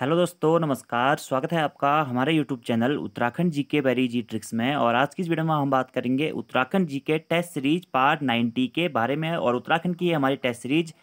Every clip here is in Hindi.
हेलो दोस्तों नमस्कार स्वागत है आपका हमारे यूट्यूब चैनल उत्तराखंड जी के बैरी जी ट्रिक्स में और आज की इस वीडियो में हम बात करेंगे उत्तराखंड जी के टेस्ट सीरीज पार्ट नाइन्टी के बारे में और उत्तराखंड की हमारी test series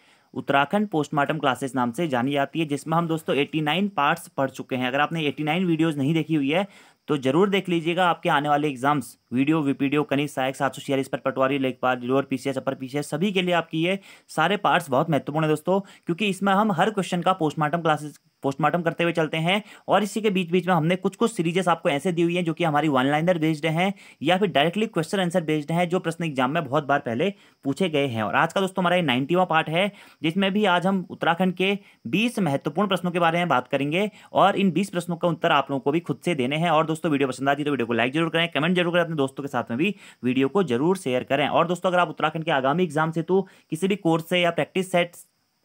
Uttarakhand postmortem classes नाम से जानी जाती है जिसमें हम दोस्तों एट्टी नाइन पार्ट्स पढ़ चुके हैं अगर आपने नाइन वीडियोज़ नहीं देखी हुई है तो जरूर देख लीजिएगा आपके आने वाले एग्जाम्स वीडियो वीपीडियो कनी सहायक सात सौ छियालीस पर पटवारी लेखपाल लोअर पीसीएस अपर पीसीएस सभी के लिए आपकी ये सारे पार्ट्स बहुत महत्वपूर्ण है दोस्तों क्योंकि इसमें हम हर क्वेश्चन का पोस्टमार्टम क्लासेस पोस्टमार्टम करते हुए चलते हैं और इसी के बीच बीच में हमने कुछ कुछ सीरीजेस आपको ऐसे दी हुई हैं जो कि हमारी वन लाइनर बेस्ड हैं या फिर डायरेक्टली क्वेश्चन आंसर बेस्ड हैं जो प्रश्न एग्जाम में बहुत बार पहले पूछे गए हैं और आज का दोस्तों हमारा ये नाइन्टीवा पार्ट है जिसमें भी आज हम उत्तराखंड के बीस महत्वपूर्ण प्रश्नों के बारे में बात करेंगे और इन बीस प्रश्नों का उत्तर आप लोगों को भी खुद से देने हैं और दोस्तों वीडियो पसंद आती है तो वीडियो को लाइक जरूर करें कमेंट जरूर करें अपने दोस्तों के साथ में भी वीडियो को जरूर शेयर करें और दोस्तों अगर आप उत्तराखंड के आगामी एग्जाम से तो किसी भी कोर्स से या प्रैक्टिस सेट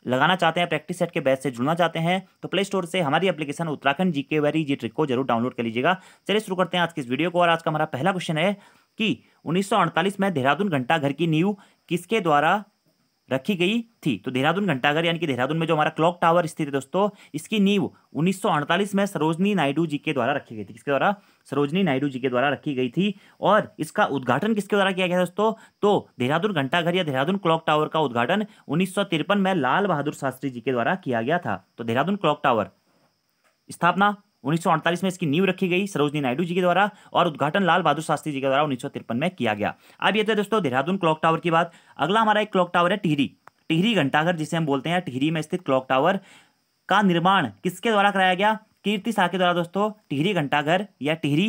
लगाना चाहते हैं प्रैक्टिस सेट के बैच से जुड़ना चाहते हैं तो प्ले स्टोर से हमारी एप्लीकेशन उत्तराखंड जीके के वेरी जी ट्रिक को जरूर डाउनलोड कर लीजिएगा चलिए शुरू करते हैं आज की इस वीडियो को और आज का हमारा पहला क्वेश्चन है कि उन्नीस में देहरादून घंटा घर की नींव किसके द्वारा रखी गई थी तो देहरादून घंटाघर यानी कि देहरादून में जो हमारा क्लॉक टावर स्थित है दोस्तों इसकी नींव 1948 में सरोजनी नायडू जी के द्वारा रखी गई थी किसके द्वारा सरोजनी नायडू जी के द्वारा रखी गई थी और इसका उद्घाटन किसके द्वारा किया गया दोस्तों तो देहरादून घंटाघर या देहरादून क्लॉक टावर का उद्घाटन उन्नीस में लाल बहादुर शास्त्री जी के द्वारा किया गया था तो देहरादून क्लॉक टावर स्थापना उन्नीस में इसकी नींव रखी गई सरोजनी नायडू जी के द्वारा और उद्घाटन लाल बहादुर शास्त्री जी के द्वारा उन्नीस में किया गया अब ये थे तो दोस्तों देहरादून क्लॉक टावर की बात अगला हमारा एक क्लॉक टावर है टिहरी टिहरी घंटाघर जिसे हम बोलते हैं टिहरी में स्थित क्लॉक टावर का निर्माण किसके द्वारा कराया गया कीर्ति शाह के द्वारा दोस्तों टिहरी घंटाघर या टिहरी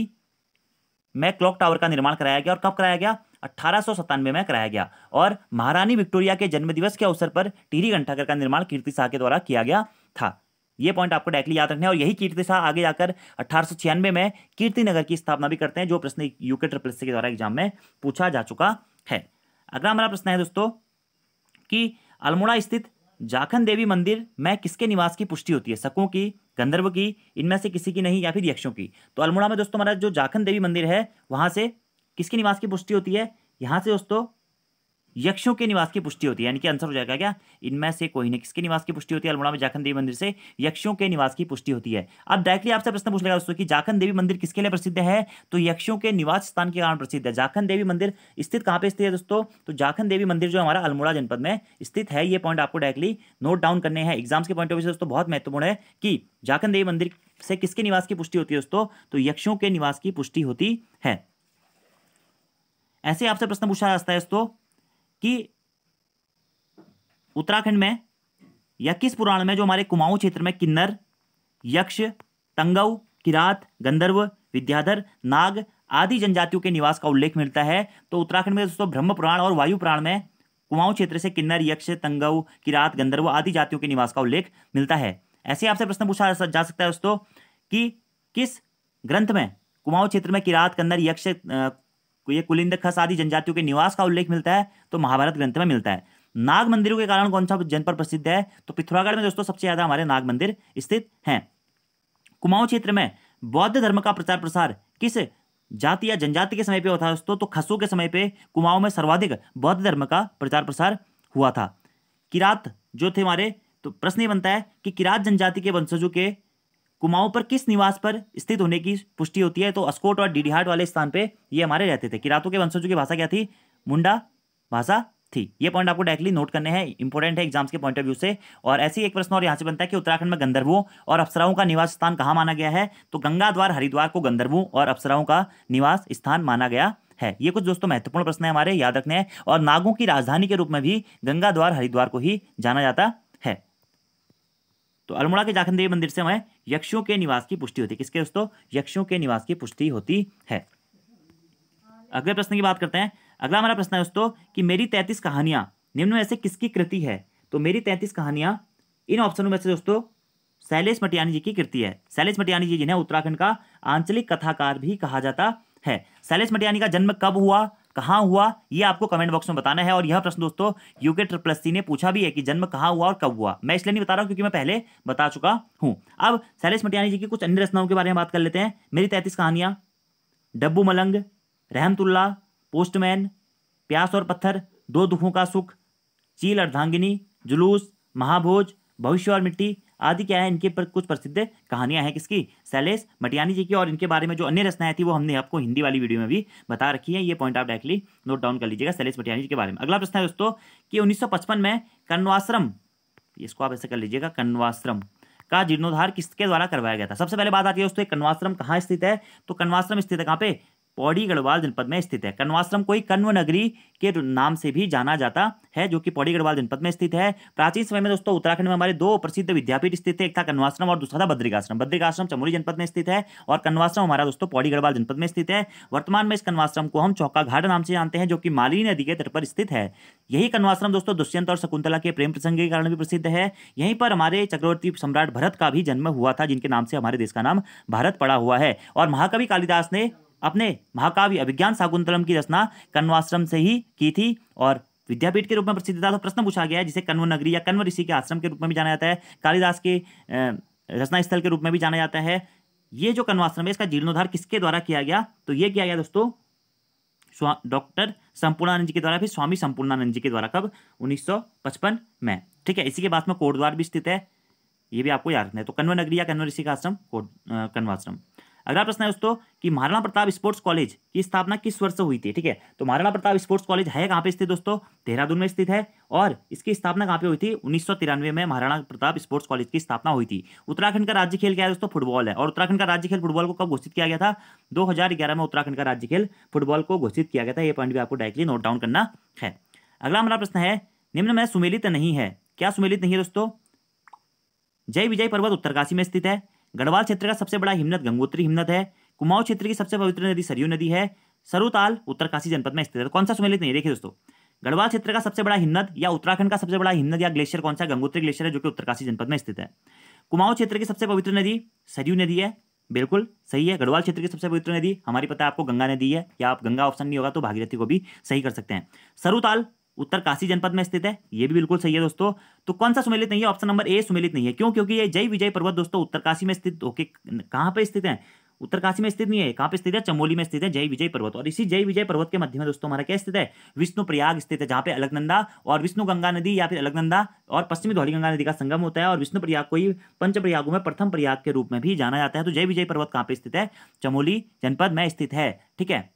में क्लॉक टावर का निर्माण कराया गया और कब कराया गया अट्ठारह में कराया गया और महारानी विक्टोरिया के जन्मदिवस के अवसर पर टिहरी घंटाघर का निर्माण कीर्ति शाह के द्वारा किया गया था ये पॉइंट आपको डायरेक्टली याद रखना है और यही कीर्ति शाह आगे जाकर अट्ठारह में कीर्ति नगर की स्थापना भी करते हैं जो प्रश्न यूके ट्रिपल के द्वारा एग्जाम में पूछा जा चुका है अगला हमारा प्रश्न है दोस्तों कि अल्मोड़ा स्थित जाखन देवी मंदिर में किसके निवास की पुष्टि होती है सकों की गंधर्व की इनमें से किसी की नहीं या फिर यक्षों की तो अल्मोड़ा में दोस्तों हमारा जो जाखन देवी मंदिर है वहां से किसके निवास की पुष्टि होती है यहां से दोस्तों यक्षों के निवास की पुष्टि होती है यानी कि आंसर हो जाएगा क्या इनमें से कोई नहीं किसके निवास की पुष्टि होती है अल्मोड़ा में जाखन देवी मंदिर से यक्षों के निवास की पुष्टि होती है अब डायरेक्टली आपसे प्रश्न पूछ लेगा दोस्तों कि जाखन देवी मंदिर किसके लिए प्रसिद्ध है तो यक्षों के निवास स्थान के कारण प्रसिद्ध है जाखन देवी मंदिर स्थित कहाँ पे स्थित है दोस्तों तो जाखन देवी मंदिर जो हमारा अल्मोड़ा जनपद में स्थित है ये पॉइंट आपको डायरेक्टली नोट डाउन करने हैं एग्जाम्स के पॉइंट ऑफ व्यू से दोस्तों बहुत महत्वपूर्ण है कि जाखन देवी मंदिर से किसके निवास की पुष्टि होती है दोस्तों तो यक्षों के निवास की पुष्टि होती है ऐसे आपसे प्रश्न पूछा जाता है दोस्तों कि उत्तराखंड में या किस पुराण में जो हमारे कुमाऊं क्षेत्र में किन्नर यक्ष टंगव किरात गंधर्व विद्याधर नाग आदि जनजातियों के निवास का उल्लेख मिलता है तो उत्तराखंड में दोस्तों ब्रह्म पुराण और वायु पुराण में कुमाऊं क्षेत्र से किन्नर यक्ष तंगव किरात गंधर्व आदि जातियों के निवास का उल्लेख मिलता है ऐसे आपसे प्रश्न पूछा जा सकता है दोस्तों कि किस ग्रंथ में कुमाऊं क्षेत्र में किरात कन्नर यक्ष ये कुलिंद आदि जनजातियों के निवास का उल्लेख मिलता है तो महाभारत ग्रंथ में मिलता है नाग मंदिरों के कारण कौन सा जनपद प्रसिद्ध है तो पिथौरागढ़ में दोस्तों सबसे ज्यादा हमारे नाग मंदिर स्थित हैं कुमाऊं क्षेत्र में बौद्ध धर्म का प्रचार प्रसार किस जाति या जनजाति के समय पर होता है दोस्तों तो खसों के समय पर कुमाऊं में सर्वाधिक बौद्ध धर्म का प्रचार प्रसार हुआ था किरात जो थे हमारे तो प्रश्न ये बनता है कि किरात जनजाति के वंशजों के कुमाऊं पर किस निवास पर स्थित होने की पुष्टि होती है तो अस्कोट और डीडीहाट वाले स्थान पे ये हमारे रहते थे किरातों के वंशजों की भाषा क्या थी मुंडा भाषा थी ये पॉइंट आपको डायरेक्टली नोट करने हैं इंपॉर्टेंट है एग्जाम्स के पॉइंट ऑफ व्यू से और ऐसे ही एक प्रश्न और यहाँ से बनता है कि उत्तराखंड में गंधर्वों और अप्सराओं का निवास स्थान कहाँ माना गया है तो गंगा द्वार हरिद्वार को गंधर्वों और अप्सराओं का निवास स्थान माना गया है ये कुछ दोस्तों महत्वपूर्ण प्रश्न है हमारे याद रखने हैं और नागों की राजधानी के रूप में भी गंगा द्वार हरिद्वार को ही जाना जाता तो अल्मोड़ा के जाखन देवी मंदिर से हमें यक्षों के निवास की पुष्टि होती है किसके दोस्तों यक्षों के निवास की पुष्टि होती है अगले प्रश्न की बात करते हैं अगला हमारा प्रश्न है दोस्तों कि मेरी तैतीस कहानियां निम्न में से किसकी कृति है तो मेरी तैतीस कहानियां इन ऑप्शनों में से दोस्तों शैलेश मटियानी जी की कृति है शैलेश मटियानी जी जिन्हें उत्तराखंड का आंचलिक कथाकार भी कहा जाता है शैलेश मटियानी का जन्म कब हुआ कहाँ हुआ ये आपको कमेंट बॉक्स में बताना है और यह प्रश्न दोस्तों यूके ट्रिपल सी ने पूछा भी है कि जन्म कहाँ हुआ और कब हुआ मैं इसलिए नहीं बता रहा हूँ क्योंकि मैं पहले बता चुका हूँ अब शैलेश मटियानी जी की कुछ अन्य रचनाओं के बारे में बात कर लेते हैं मेरी तैतीस कहानियाँ डब्बू मलंग रहमतुल्ला पोस्टमैन प्यास और पत्थर दो दुखों का सुख चील अर्धांगिनी जुलूस महाभोज भविष्य और मिट्टी आदि क्या है इनके पर कुछ प्रसिद्ध कहानियां हैं किसकी सैलेश मटियानी जी की और इनके बारे में जो अन्य रचनाएं थी वो हमने आपको हिंदी वाली वीडियो में भी बता रखी है ये पॉइंट आप डायरेक्टली नोट डाउन कर लीजिएगा सैलेश मटियानी जी के बारे में अगला प्रश्न है दोस्तों कि उन्नीस में कन्वाश्रम इसको आप ऐसे कर लीजिएगा कन्वाश्रम का जीर्णोद्धार किसके द्वारा करवाया गया था सबसे पहले बात आती है दोस्तों कन्वाश्रम कहाँ स्थित है तो कन्वाश्रम स्थित है कहाँ पे पौड़ी गढ़वाल जनपद में स्थित है कन्वाश्रम को ही कण्व नगरी के नाम से भी जाना जाता है जो कि पौड़ी गढ़वाल जनपद में स्थित है प्राचीन समय में दोस्तों उत्तराखंड में हमारे दो प्रसिद्ध विद्यापीठ स्थित है एक था कन्वाश्रम और दूसरा था बद्रिकाश्रम बद्रिकाश्रम चमोली जनपद में स्थित है और कन्वाश्रम हमारा दोस्तों पौड़ी गढ़वाल जनपद में स्थित है वर्तमान में इस कन्वाश्रम को हम चौका घाट नाम से जानते हैं जो कि मालिनी नदी के तट पर स्थित है यही कन्वाश्रम दोस्तों दुष्यंत और शकुंतला के प्रेम प्रसंग के कारण भी प्रसिद्ध है यहीं पर हमारे चक्रवर्ती सम्राट भरत का भी जन्म हुआ था जिनके नाम से हमारे देश का नाम भारत पड़ा हुआ है और महाकवि कालिदास ने अपने महाकाव्य अभिज्ञान शाकुंतलम की रचना कन्वाश्रम से ही की थी और विद्यापीठ के रूप में प्रसिद्ध था तो प्रश्न पूछा गया है जिसे कन्व नगरी या कन्व ऋषि के आश्रम के रूप में भी जाना जाता है कालिदास के रचना स्थल के रूप में भी जाना जाता है ये जो कन्वाश्रम है इसका जीर्णोद्धार किसके द्वारा किया गया तो ये किया गया दोस्तों डॉक्टर संपूर्णानंद जी के द्वारा फिर स्वामी संपूर्णानंद जी के द्वारा कब 1955 में ठीक है इसी के बाद में कोटद्वार भी स्थित है ये भी आपको याद रखना है तो कन्व नगरी या कन्व ऋषि का आश्रम कोट कन्वाश्रम अगला प्रश्न है दोस्तों कि महाराणा प्रताप स्पोर्ट्स कॉलेज की स्थापना किस वर्ष से हुई थी ठीक है तो महाराणा प्रताप स्पोर्ट्स कॉलेज है कहाँ पे स्थित दोस्तों देहरादून में स्थित है और इसकी स्थापना कहाँ पे हुई थी उन्नीस में महाराणा प्रताप स्पोर्ट्स कॉलेज की स्थापना हुई थी उत्तराखंड का राज्य खेल क्या है दोस्तों फुटबॉल है और उत्तराखंड का राज्य खेल फुटबॉल को कब घोषित किया गया था दो में उत्तराखंड का राज्य खेल फुटबॉल को घोषित किया गया था यह पॉइंट भी आपको डायरेक्टली नोट डाउन करना है अगला हमारा प्रश्न है निम्न में सुमेलित नहीं है क्या सुमेलित नहीं है दोस्तों जय विजय पर्वत उत्तरकाशी में स्थित है गढ़वाल क्षेत्र का सबसे बड़ा हिमनद गंगोत्री हिमनद है कुमाऊं क्षेत्र की सबसे पवित्र नदी सरयू नदी है सरुताल उत्तरकाशी जनपद में स्थित है तो कौन सा सुमेलित नहीं देखिए दोस्तों गढ़वाल क्षेत्र का सबसे बड़ा हिमनद या उत्तराखंड का सबसे बड़ा हिमनद या ग्लेशियर कौन सा गंगोत्री ग्लेशियर है जो कि उत्तरकाशी जनपद में स्थित है कुमाऊं क्षेत्र की सबसे पवित्र नदी सरयू नदी है बिल्कुल सही है गढ़वाल क्षेत्र की सबसे पवित्र नदी हमारी पता है आपको गंगा नदी है या आप गंगा ऑप्शन नहीं होगा तो भागीरथी को भी सही कर सकते हैं सरुताल उत्तरकाशी जनपद में स्थित है ये भी बिल्कुल सही है दोस्तों तो कौन सा सुमेलित नहीं है ऑप्शन नंबर ए सुमेलित नहीं है क्यों क्योंकि ये जय विजय पर्वत दोस्तों उत्तरकाशी में स्थित ओके कहाँ पर स्थित है उत्तरकाशी में स्थित नहीं है कहाँ पे स्थित है चमोली में स्थित है जय विजय पर्वत और इसी जय विजय पर्वत के मध्य में दोस्तों हमारा क्या स्थित है विष्णु प्रयाग स्थित है जहाँ पे अलगनंदा और विष्णु गंगा नदी या फिर अलगनंदा और पश्चिमी धौली गंगा नदी का संगम होता है और विष्णु प्रयाग को ही पंच प्रयागों में प्रथम प्रयाग के रूप में भी जाना जाता है तो जय विजय पर्वत कहाँ पे स्थित है चमोली जनपद में स्थित है ठीक है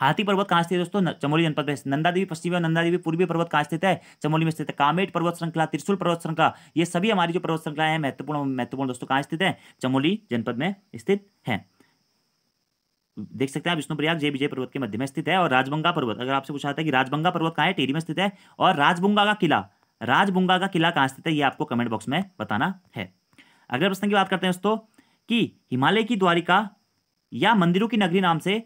हाथी पर्वत कहाँ स्थित है दोस्तों चमोली जनपद में नंदा देवी पश्चिमी और नंदा देवी पूर्वी पर्वत कहाँ स्थित है चमोली में स्थित है कामेट पर्वत श्रृंखला त्रिशूल पर्वत श्रृंखला ये सभी हमारी जो पर्वत श्रृंखला है महत्वपूर्ण महत्वपूर्ण दोस्तों कहाँ स्थित है चमोली जनपद में स्थित है देख सकते हैं आप विष्णुप्रयाग जय विजय पर्वत के मध्य में स्थित है और राजबंगा पर्वत अगर आपसे पूछा था कि राजबंगा पर्वत कहाँ है टेरी में स्थित है और राजबुंगा का किला राजबुंगा का किला कहाँ स्थित है ये आपको कमेंट बॉक्स में बताना है अगले प्रश्न की बात करते हैं दोस्तों कि हिमालय की द्वारिका या मंदिरों की नगरी नाम से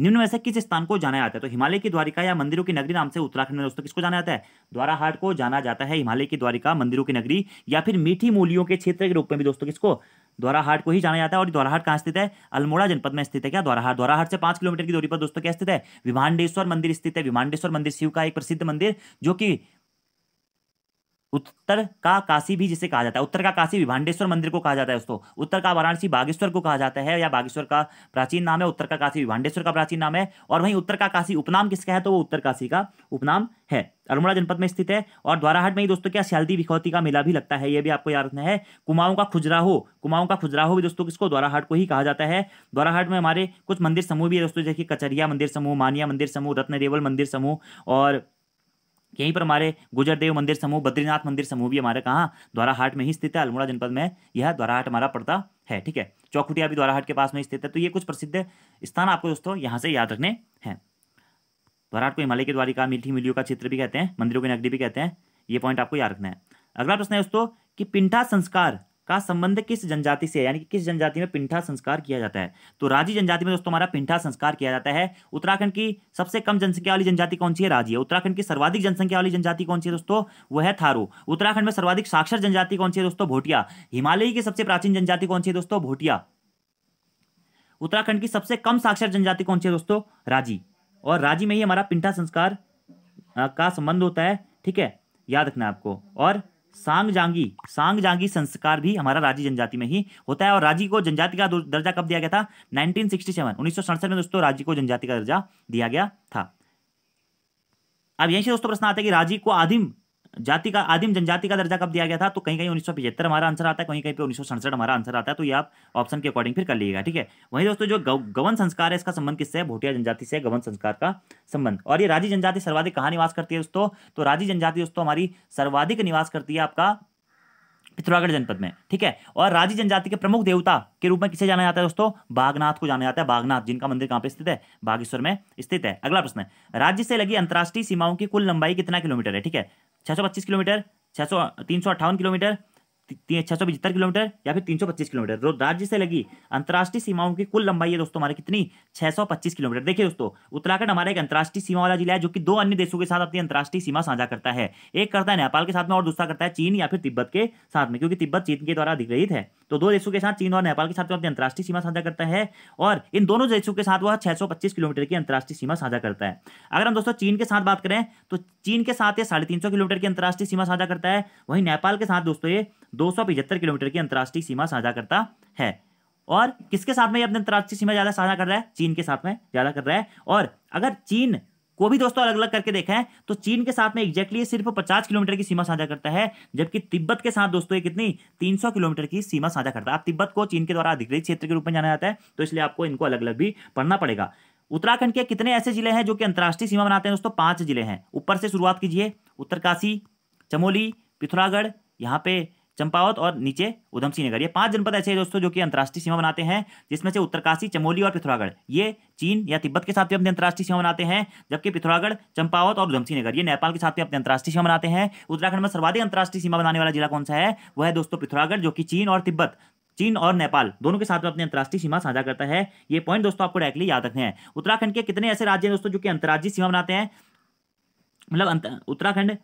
निम्न में से किस स्थान को जाना जाता है तो हिमालय की द्वारिका या मंदिरों की नगरी नाम से उत्तराखंड में दोस्तों किसको जाना जाता है द्वाराहाट को जाना जाता है हिमालय की द्वारिका मंदिरों की नगरी या फिर मीठी मूलियों के क्षेत्र के रूप में भी दोस्तों किसको द्वाराहाट को ही जाना जाता है और द्वाराहाट कहाँ स्थित है अल्मोड़ा जनपद में स्थित है क्या द्वाराहाट द्वाराहाट से पांच किलोमीटर की दूरी पर दोस्तों क्या स्थित है विमानडेश्वर मंदिर स्थित है विमानडेश्वर मंदिर शिव का एक प्रसिद्ध मंदिर जो कि उत्तर का काशी भी जिसे कहा जाता है उत्तर का काशी विभांडेश्वर मंदिर को कहा जाता है दोस्तों उत्तर का वाराणसी बागेश्वर को कहा जाता है या बागेश्वर का प्राचीन नाम है उत्तर का काशी विभांडेश्वर का प्राचीन नाम है और वहीं उत्तर का काशी उपनाम किसका है तो वो उत्तर काशी का उपनाम है अल्मोड़ा जनपद में स्थित है और द्वाराहाट में ही दोस्तों क्या सियाल्दी विखौती का मेला भी लगता है ये भी आपको याद रखना है कुमाऊं का खुजराहो कुमाऊं का खुजराहो भी दोस्तों किसको द्वाराहाट को ही कहा जाता है द्वाराहाट में हमारे कुछ मंदिर समूह भी है दोस्तों जैसे कचरिया मंदिर समूह मानिया मंदिर समूह रत्न मंदिर समूह और यहीं पर हमारे गुजरदेव मंदिर समूह बद्रीनाथ मंदिर समूह भी हमारे कहाँ द्वाराहाट में ही स्थित है अल्मोड़ा जनपद में यह द्वाराहाट हमारा पड़ता है ठीक है चौखुटिया भी द्वाराहाट के पास में स्थित है तो ये कुछ प्रसिद्ध स्थान आपको दोस्तों यहाँ से याद रखने हैं द्वाराहाट को हिमालय के द्वारिका मीठी मिलियों का क्षेत्र भी कहते हैं मंदिरों की नगरी भी कहते हैं ये पॉइंट आपको याद रखना है अगला प्रश्न है दोस्तों कि पिंटा संस्कार का संबंध किस जनजाति से है यानी कि किस जनजाति में पिंठा संस्कार किया जाता है तो राजी जनजाति में दोस्तों हमारा पिंठा संस्कार किया जाता है उत्तराखंड की सबसे कम जनसंख्या वाली जनजाति कौन सी है राजी है उत्तराखंड की सर्वाधिक जनसंख्या वाली जनजाति कौन सी है दोस्तों वह है थारू उत्तराखंड में सर्वाधिक साक्षर जनजाति कौन सी है दोस्तों भोटिया हिमालय की सबसे प्राचीन जनजाति कौन सी है दोस्तों भोटिया उत्तराखंड की सबसे कम साक्षर जनजाति कौन सी है दोस्तों राजी और राजी में ही हमारा पिंठा संस्कार का संबंध होता है ठीक है याद रखना आपको और सांग जांगी सांग जांगी संस्कार भी हमारा राजी जनजाति में ही होता है और राजी को जनजाति का दर्जा कब दिया गया था नाइनटीन सिक्सटी सौ सड़सठ में दोस्तों राजी को जनजाति का दर्जा दिया गया था अब यहीं से दोस्तों प्रश्न आता है कि राजी को आदिम जाति का आदिम जनजाति का दर्जा कब दिया गया था तो कहीं कहीं उन्नीस हमारा आंसर आता है कहीं कहीं पे उन्नीस हमारा आंसर आता है तो ये आप ऑप्शन के अकॉर्डिंग फिर कर लीजिएगा ठीक है वहीं दोस्तों जो गवन संस्कार है इसका संबंध किससे है भोटिया जनजाति से गवन संस्कार का संबंध और ये राजी जनजाति सर्वाधिक कहाँ निवास करती है दोस्तों तो राजी जनजाति दोस्तों हमारी सर्वाधिक निवास करती है आपका पिथौरागढ़ जनपद में ठीक है और राजी जनजाति के प्रमुख देवता के रूप में किसे जाना जाता है दोस्तों बागनाथ को जाना जाता है बागनाथ जिनका मंदिर कहां पे स्थित है बागेश्वर में स्थित है अगला प्रश्न राज्य से लगी अंतर्राष्ट्रीय सीमाओं की कुल लंबाई कितना किलोमीटर है ठीक है छह किलोमीटर छह किलोमीटर छह सौ पचहत्तर किलोमीटर या फिर तीन सौ पच्चीस किलोमीटर राज्य से लगी अंतर्राष्ट्रीय सीमाओं की कुल लंबाई है दोस्तों हमारे कितनी छह सौ पच्चीस किलोमीटर देखिए दोस्तों उत्तराखंड हमारा एक अंतर्राष्ट्रीय सीमा वाला जिला है जो कि दो अन्य देशों के साथ अपनी अंतर्राष्ट्रीय सीमा साझा करता है एक करता है नेपाल के साथ में और दूसरा करता है चीन या फिर तिब्बत के साथ में क्योंकि तिब्बत चीन के द्वारा अधिग्रहित है तो दो देशों के साथ चीन और नेपाल के साथ में अपनी अंतर्राष्ट्रीय सीमा साझा करता है और इन दोनों देशों के साथ वह छह सौ पच्चीस किलोमीटर की अंतर्राष्ट्रीय सीमा साझा करता है अगर हम दोस्तों चीन के साथ बात करें तो चीन के साथ ये साढ़े तीन सौ किलोमीटर की अंतर्राष्ट्रीय सीमा साझा करता है वहीं नेपाल के साथ दोस्तों दो किलोमीटर की अंतर्राष्ट्रीय सीमा साझा करता है और किसके साथ में ये अपने अंतर्राष्ट्रीय सीमा ज़्यादा साझा कर रहा है चीन के साथ में ज़्यादा कर रहा है और अगर चीन को भी दोस्तों अलग अलग करके देखा है तो चीन के साथ में एग्जैक्टली सिर्फ 50 किलोमीटर की सीमा साझा करता है जबकि तिब्बत के साथ दोस्तों ये कितनी 300 किलोमीटर की सीमा साझा करता है आप तिब्बत को चीन के द्वारा अधिकृत क्षेत्र के रूप में जाना जाता है तो इसलिए आपको इनको अलग अलग भी पढ़ना पड़ेगा उत्तराखंड के कितने ऐसे जिले हैं जो कि अंतर्राष्ट्रीय सीमा बनाते हैं दोस्तों पांच जिले हैं ऊपर से शुरुआत कीजिए उत्तरकाशी चमोली पिथौरागढ़ यहाँ पे चंपावत और नीचे उधमसिंह नगर ये पांच जनपद ऐसे हैं दोस्तों जो कि अंतर्राष्ट्रीय सीमा बनाते हैं जिसमें से उत्तरकाशी चमोली और पिथौरागढ़ ये चीन या तिब्बत के साथ भी अपने अंतर्राष्ट्रीय सीमा बनाते हैं जबकि पिथौरागढ़ चंपावत और उधमसिंह नगर ये नेपाल के साथ भी अपने अंतर्राष्ट्रीय सीमा बनाते हैं उत्तराखंड में सर्वाधिक अंतर्राष्ट्रीय सीमा बनाने वाला जिला कौन सा है वह है दोस्तों पिथौरागढ़ जो कि चीन और तिब्बत चीन और नेपाल दोनों के साथ में अपनी अंतर्राष्ट्रीय सीमा साझा करता है ये पॉइंट दोस्तों आपको डायरेक्टली याद रखने हैं उत्तराखंड के कितने ऐसे राज्य हैं दोस्तों जो कि अंतर्राज्यीय सीमा बनाते हैं मतलब उत्तराखंड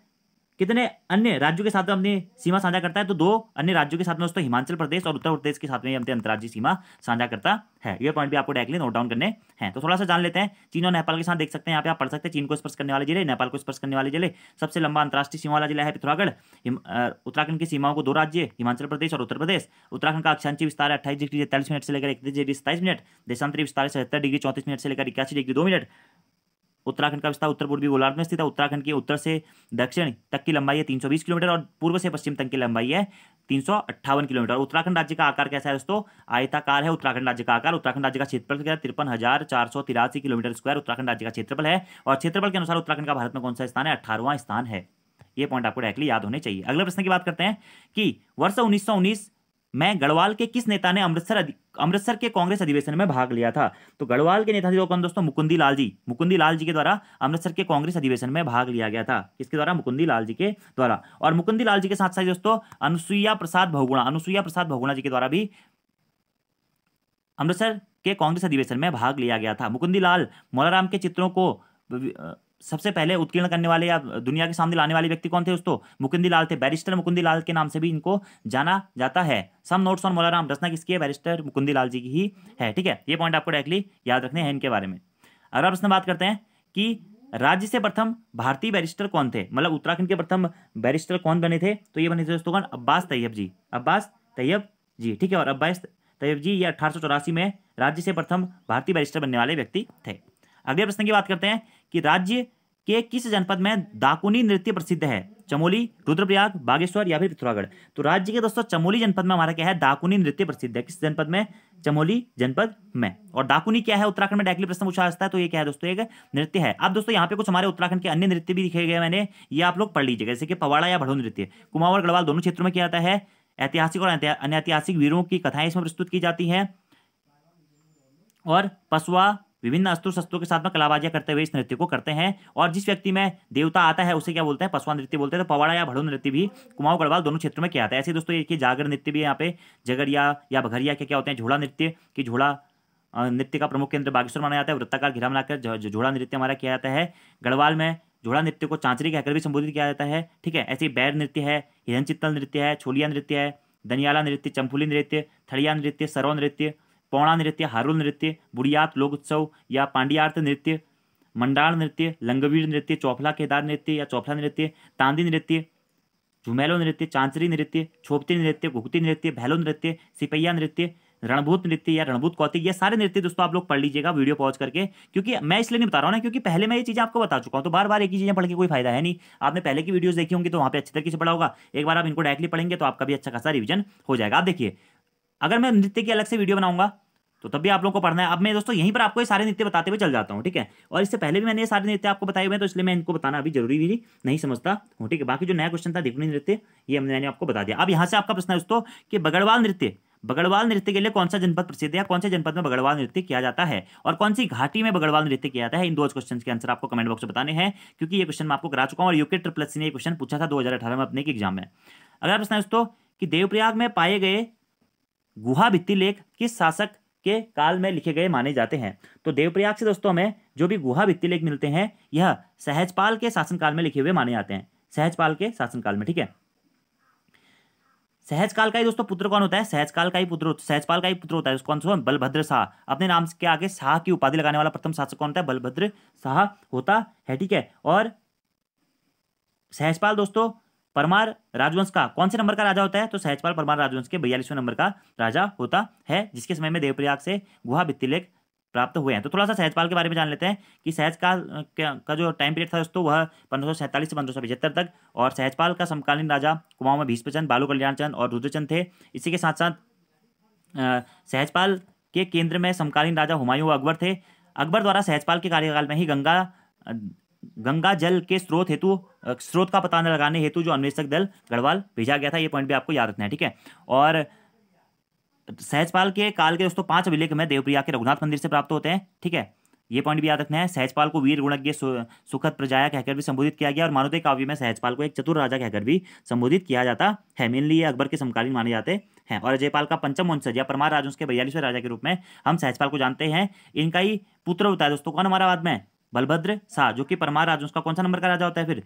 कितने अन्य राज्यों के साथ अपनी सीमा साझा करता है तो दो अन्य राज्यों के साथ में दोस्तों हिमाचल प्रदेश और उत्तर प्रदेश के साथ में अपनी अंतर्राज्यीय सीमा साझा करता है ये पॉइंट भी आपको डायरेक्टली नोट डाउन करने हैं तो थोड़ा सा जान लेते हैं चीन और नेपाल के साथ देख सकते हैं यहाँ पे आप पढ़ सकते हैं चीन को स्पर्श करने वाले जिले नेपाल को स्पर्श करने वाले जिले सबसे लंबा अंतर्राष्ट्रीय सीमा वाला जिला है पिथौरागढ़ उत्तराखंड की सीमाओं को दो राज्य हिमाचल प्रदेश और उत्तर प्रदेश उत्तराखंड का अक्षांश विस्तार अट्ठाईस डिग्री तैतालीस मिनट से लेकर इकतीस डिग्री सत्ताईस मिनट देशांतरी विस्तार है सत्तर डिग्री चौंतीस मिनट से लेकर इक्यासी डिग्री दो मिनट उत्तराखंड का विस्तार उत्तर पूर्वी गोलार्ध में स्थित है उत्तराखंड की उत्तर से दक्षिण तक की लंबाई है 320 किलोमीटर और पूर्व से पश्चिम तक की लंबाई है तीन किलोमीटर उत्तराखंड राज्य का आकार कैसा है दोस्तों आयताकार है उत्तराखंड राज्य का आकार उत्तराखंड राज्य का क्षेत्रफल क्या है तिरपन हजार चार सौ तिरासी किलोमीटर स्क्वायर उत्तराखंड राज्य का क्षेत्रफल है और क्षेत्रफल के अनुसार उत्तराखंड का भारत में कौन सा स्थान है अठारवा स्थान है ये पॉइंट आपको डायरेक्टली याद होने चाहिए अगले प्रश्न की बात करते हैं कि वर्ष उन्नीस में गढ़वाल के किस नेता ने अमृतसर अमृतसर के कांग्रेस अधिवेशन में भाग लिया था तो गढ़वाल के नेता थे कौन दोस्तों मुकुंदी लाल जी मुकुंदी लाल जी के द्वारा अमृतसर के कांग्रेस अधिवेशन में भाग लिया गया था किसके द्वारा मुकुंदी लाल जी के द्वारा और मुकुंदी लाल जी के साथ साथ दोस्तों अनुसुईया प्रसाद भगुणा अनुसुईया प्रसाद भगुणा जी के द्वारा भी अमृतसर के कांग्रेस अधिवेशन में भाग लिया गया था मुकुंदी लाल मोलाराम के चित्रों को सबसे पहले उत्कीर्ण करने वाले या दुनिया के सामने लाने वाले व्यक्ति कौन थे दोस्तों मुकुंदी लाल थे बैरिस्टर मुकुंदी लाल के नाम से भी इनको जाना जाता है सम नोट्स ऑन मौलाराम रचना किसकी है बैरिस्टर मुकुंदी लाल जी की ही है ठीक है ये पॉइंट आपको डायरेक्टली याद रखने हैं इनके बारे में अगला प्रश्न बात करते हैं कि राज्य से प्रथम भारतीय बैरिस्टर कौन थे मतलब उत्तराखंड के प्रथम बैरिस्टर कौन बने थे तो ये बने थे दोस्तों अब्बास तैयब जी अब्बास तैयब जी ठीक है और अब्बास तैयब जी ये अठारह में राज्य से प्रथम भारतीय बैरिस्टर बनने वाले व्यक्ति थे अगले प्रश्न की बात करते हैं कि राज्य के किस जनपद में दाकुनी नृत्य प्रसिद्ध है चमोली रुद्रप्रयाग बागेश्वर या फिर पिथौरागढ़ तो राज्य के दोस्तों चमोली जनपद में हमारा क्या है दाकुनी नृत्य प्रसिद्ध है किस जनपद में चमोली जनपद में और दाकुनी क्या है उत्तराखंड में डायरेक्टली प्रश्न पूछा जाता है तो ये क्या है दोस्तों एक नृत्य है अब दोस्तों यहाँ पे कुछ हमारे उत्तराखंड के अन्य नृत्य भी दिखे गए मैंने ये आप लोग पढ़ लीजिएगा जैसे कि पवाड़ा या भड़ू नृत्य कुमावर और गढ़वाल दोनों क्षेत्रों में किया जाता है ऐतिहासिक और अनैतिहासिक वीरों की कथाएं इसमें प्रस्तुत की जाती है और पशुआ विभिन्न अस्त्र शस्त्रों के साथ में कलाबाजियां करते हुए इस नृत्य को करते हैं और जिस व्यक्ति में देवता आता है उसे क्या बोलते हैं पशुआ नृत्य बोलते हैं तो पवाड़ा या भड़ो नृत्य भी कुमाऊं गढ़वाल दोनों क्षेत्रों में किया जाता है ऐसे दोस्तों ये जागर नृत्य भी यहाँ पे जगरिया या बघरिया क्या क्या होते हैं झोड़ा नृत्य की झोड़ा नृत्य का प्रमुख केंद्र बागेश्वर माना जाता है वृत्ताकार घिरा बनाकर झोड़ा नृत्य हमारा किया जाता है गढ़वाल में झोड़ा नृत्य को चांचरी कहकर भी संबोधित किया जाता है ठीक है ऐसे बैर नृत्य है हिरन चित्तल नृत्य है छोलिया नृत्य है दनियाला नृत्य चंफुली नृत्य थड़िया नृत्य सरो नृत्य पौणा नृत्य हारुल नृत्य बुढ़ियात लोक उत्सव या पांडियार्थ नृत्य मंडार नृत्य लंगवीर नृत्य चौफला केदार नृत्य या चौफला नृत्य तांदी नृत्य झुमेलो नृत्य चांचरी नृत्य छोपती नृत्य घुगती नृत्य भैलो नृत्य सिपैया नृत्य रणभूत नृत्य या रणभूत कौतिक ये सारे नृत्य दोस्तों आप लोग पढ़ लीजिएगा वीडियो पॉज करके क्योंकि मैं इसलिए नहीं बता रहा हूँ ना क्योंकि पहले मैं ये चीज़ आपको बता चुका हूँ तो बार बार एक ही चीज़ें पढ़ के कोई फायदा है नहीं आपने पहले की वीडियोज देखी होंगी तो वहाँ पे अच्छे तरीके से पढ़ा होगा एक बार आप इनको डायरेक्टली पढ़ेंगे तो आपका भी अच्छा खासा रिविजन हो जाएगा आप देखिए अगर मैं नृत्य की अलग से वीडियो बनाऊंगा तो तब भी आप लोगों को पढ़ना है अब मैं दोस्तों यहीं पर आपको ये सारे नृत्य बताते हुए चल जाता हूँ ठीक है और इससे पहले भी मैंने ये सारे नृत्य आपको बताए हुए हैं तो इसलिए मैं इनको बताना अभी जरूरी भी नहीं समझता हूँ ठीक है बाकी जो नया क्वेश्चन था दिखनी नृत्य ये हमने मैंने आपको बता दिया अब यहाँ से आपका प्रश्न है दोस्तों कि बगड़वाल नृत्य बगड़वाल नृत्य के लिए कौन सा जनपद प्रसिद्ध है कौन से जनपद में बगड़वाल नृत्य किया जाता है और कौन सी घाटी में बगड़वाल नृत्य किया जाता है इन दो क्वेश्चन के आंसर आपको कमेंट बॉक्स में बताने हैं क्योंकि ये क्वेश्चन मैं आपको करा चुका हूँ और यूके ट्रिपल एस ने क्वेश्चन पूछा था दो में अपने एग्जाम में अगला प्रश्न है दोस्तों कि देवप्रयाग में पाए गए गुहा भित्ति लेख किस शासक के काल में लिखे गए माने जाते हैं तो देवप्रयाग से दोस्तों हमें जो भी गुहा भित्ति लेख मिलते हैं यह सहजपाल के शासनकाल में लिखे हुए माने जाते हैं सहजपाल के शासनकाल में ठीक है सहज काल का ही दोस्तों पुत्र कौन होता है सहज काल का ही पुत्र सहज पाल का ही पुत्र होता है कौन सा बलभद्र शाह अपने नाम के आगे शाह की उपाधि लगाने वाला प्रथम शासक कौन होता है बलभद्र शाह होता है ठीक है और सहजपाल दोस्तों परमार राजवंश का कौन से नंबर का राजा होता है तो सहजपाल परमार राजवंश के बयालीसवें नंबर का राजा होता है जिसके समय में देवप्रयाग से गुहा भित्तिलेख प्राप्त हुए हैं तो थोड़ा सा सहजपाल के बारे में जान लेते हैं कि सहज का जो टाइम पीरियड था दोस्तों वह पंद्रह से पंद्रह तक और सहजपाल का समकालीन राजा कुमाऊं में भीष्मचंद बालू कल्याणचंद और रुद्रचंद थे इसी के साथ साथ सहजपाल के केंद्र में समकालीन राजा हुमायूं अकबर थे अकबर द्वारा सहजपाल के कार्यकाल में ही गंगा गंगा जल के स्रोत हेतु स्रोत का पता लगाने हेतु जो अन्वेषक दल गढ़वाल भेजा गया था ये पॉइंट भी आपको याद रखना है ठीक है और सहजपाल के काल के दोस्तों पांच अभिलेख में देवप्रिया के रघुनाथ मंदिर से प्राप्त होते हैं ठीक है ये पॉइंट भी याद रखना है सहजपाल को वीर गुणज्ञ सुखद प्रजाया कहकर भी संबोधित किया गया और मानवते काव्य में सहजपाल को एक चतुर राजा कहकर भी संबोधित किया जाता है मेनली ये अकबर के समकालीन माने जाते हैं और अजयपाल का पंचम वंशज या परमार राज के बयालीसवें राजा के रूप में हम सहजपाल को जानते हैं इनका ही पुत्र होता है दोस्तों कौन हमारा बाद में बलभद्र शाह जो कि परमार राज उसका कौन सा नंबर का राजा होता है फिर